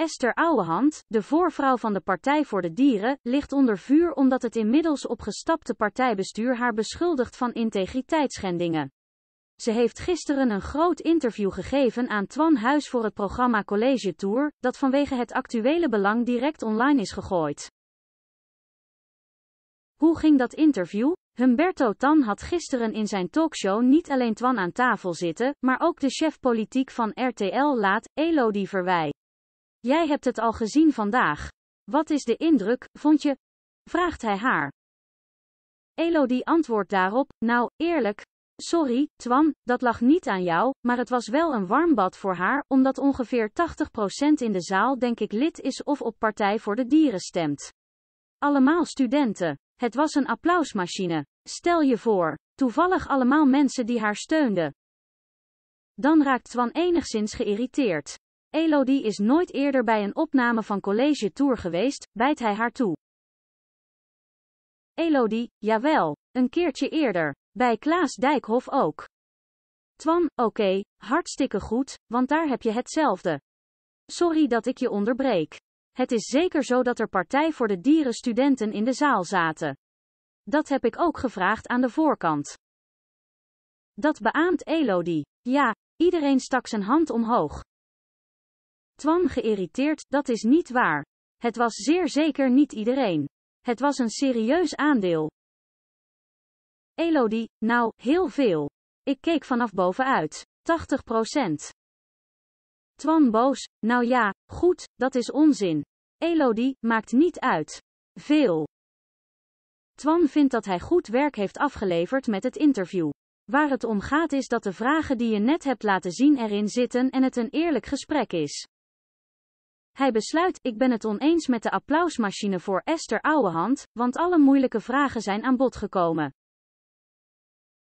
Esther Ouwehand, de voorvrouw van de Partij voor de Dieren, ligt onder vuur omdat het inmiddels opgestapte partijbestuur haar beschuldigt van integriteitsschendingen. Ze heeft gisteren een groot interview gegeven aan Twan Huis voor het programma College Tour, dat vanwege het actuele belang direct online is gegooid. Hoe ging dat interview? Humberto Tan had gisteren in zijn talkshow niet alleen Twan aan tafel zitten, maar ook de chef politiek van RTL Laat, Elodie Verwij. Jij hebt het al gezien vandaag. Wat is de indruk, vond je? vraagt hij haar. Elodie antwoordt daarop, nou, eerlijk. Sorry, Twan, dat lag niet aan jou, maar het was wel een warm bad voor haar, omdat ongeveer 80% in de zaal denk ik lid is of op Partij voor de Dieren stemt. Allemaal studenten. Het was een applausmachine. Stel je voor, toevallig allemaal mensen die haar steunden. Dan raakt Twan enigszins geïrriteerd. Elodie is nooit eerder bij een opname van College Tour geweest, bijt hij haar toe. Elodie, jawel, een keertje eerder. Bij Klaas Dijkhoff ook. Twan, oké, hartstikke goed, want daar heb je hetzelfde. Sorry dat ik je onderbreek. Het is zeker zo dat er Partij voor de Dieren studenten in de zaal zaten. Dat heb ik ook gevraagd aan de voorkant. Dat beaamt Elodie. Ja, iedereen stak zijn hand omhoog. Twan geïrriteerd, dat is niet waar. Het was zeer zeker niet iedereen. Het was een serieus aandeel. Elodie, nou, heel veel. Ik keek vanaf bovenuit. 80 procent. Twan boos, nou ja, goed, dat is onzin. Elodie, maakt niet uit. Veel. Twan vindt dat hij goed werk heeft afgeleverd met het interview. Waar het om gaat is dat de vragen die je net hebt laten zien erin zitten en het een eerlijk gesprek is. Hij besluit, ik ben het oneens met de applausmachine voor Esther Ouwehand, want alle moeilijke vragen zijn aan bod gekomen.